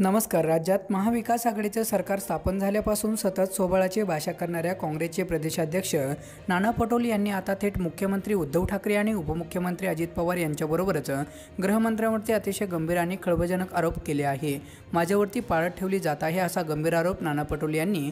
नमस्कार राज्यात महाविकास आघाडीचं सरकार स्थापन झाल्यापासून सतत सोबळाची भाषा करणाऱ्या काँग्रेसचे प्रदेशाध्यक्ष नाना पटोले यांनी आता थेट मुख्यमंत्री उद्धव ठाकरे आणि उपमुख्यमंत्री अजित पवार यांच्याबरोबरच गृहमंत्र्यांवरती अतिशय गंभीर आणि खळबजनक आरोप केले आहे माझ्यावरती पाळत ठेवली जात आहे असा गंभीर आरोप नाना पटोले यांनी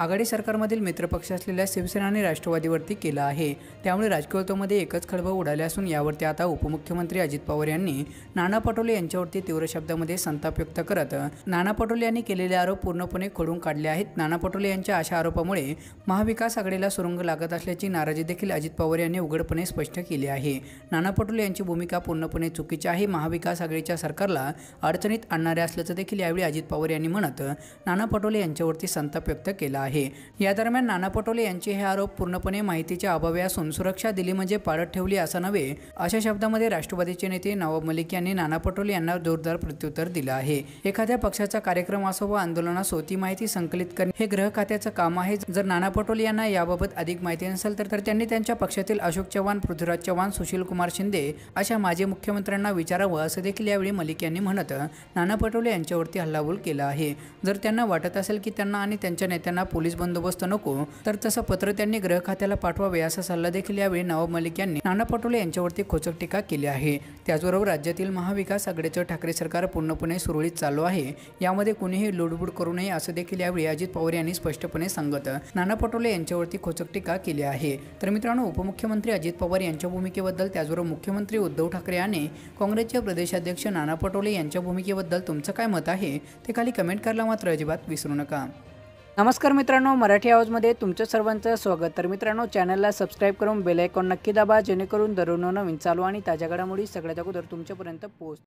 आघाडी सरकारमधील मित्रपक्ष असलेल्या शिवसेना आणि राष्ट्रवादीवरती केला आहे त्यामुळे राजकीयत्वामध्ये एकच खळबळ उडाले असून यावरती आता उपमुख्यमंत्री अजित पवार यांनी नाना पटोले यांच्यावरती तीव्र शब्दामध्ये संताप व्यक्त करत नाना पटोले यांनी केलेले आरोप पूर्णपणे खोडून काढले आहेत नाना पटोले यांच्या अशा आरोपामुळे महाविकास आघाडीला सुरुंग लागत असल्याची नाराजी देखील अजित पवार यांनी उघडपणे स्पष्ट केली आहे नाना पटोले यांची भूमिका पूर्णपणे चुकीची आहे महाविकास आघाडीच्या सरकारला अडचणीत आणणारे असल्याचं देखील यावेळी अजित पवार यांनी म्हणत नाना पटोले यांच्यावरती संताप व्यक्त केला आहे या दरम्यान नाना पटोले यांचे हे आरोप पूर्णपणे माहितीच्या अभावी असून सुरक्षा दिली म्हणजे पाडत ठेवली असा नव्हे अशा शब्दामध्ये राष्ट्रवादीचे नेते नवाब मलिक यांनी नाना पटोले यांना जोरदार प्रत्युत्तर दिलं आहे एखाद्या पक्षाचा कार्यक्रम असो व आंदोलन असो ती माहिती संकलित करणे हे ग्रह खात्याचं काम आहे जर नाना पटोले यांना याबाबत अधिक माहिती नसेल तर त्यांनी त्यांच्या पक्षातील अशोक चव्हाण पृथ्वीराज चव्हाण सुशील कुमार शिंदे अशा माजी मुख्यमंत्र्यांना विचारावं असं देखील यावेळी मलिक यांनी म्हणत नाना पटोले यांच्यावरती हल्लाबोल केला आहे जर त्यांना वाटत असेल की त्यांना आणि त्यांच्या नेत्यांना पोलीस बंदोबस्त नको तर तसं पत्र त्यांनी ग्रह खात्याला पाठवावे असा सल्ला देखील यावेळी नवाब मलिक यांनी नाना पटोले यांच्यावरती खोचक टीका केली आहे त्याचबरोबर राज्यातील महाविकास आघाडीचं ठाकरे सरकार पूर्णपणे सुरळीत चालू आहे यामध्ये कुणीही लुडबुड करू नये असं देखील यावेळी अजित पवार यांनी स्पष्टपणे सांगत नाना पटोले यांच्यावरती खोचक टीका केली आहे तर मित्रांनो उपमुख्यमंत्री अजित पवार यांच्या भूमिकेबद्दल त्याचबरोबर मुख्यमंत्री उद्धव ठाकरे यांनी काँग्रेसचे प्रदेशाध्यक्ष नाना पटोले यांच्या भूमिकेबद्दल तुमचं काय मत आहे ते खाली कमेंट करायला मात्र अजिबात विसरू नका नमस्कार मित्रांनो मराठी आवाजमध्ये तुमचं सर्वांचं स्वागत तर मित्रांनो चॅनलला सबस्क्राईब करून बेल आयकॉन नक्की दाबा जेणेकरून दररोज नवीन चालू आणि ताज्या घडामोडी सगळ्यात अगोदर तुमच्यापर्यंत पोहोच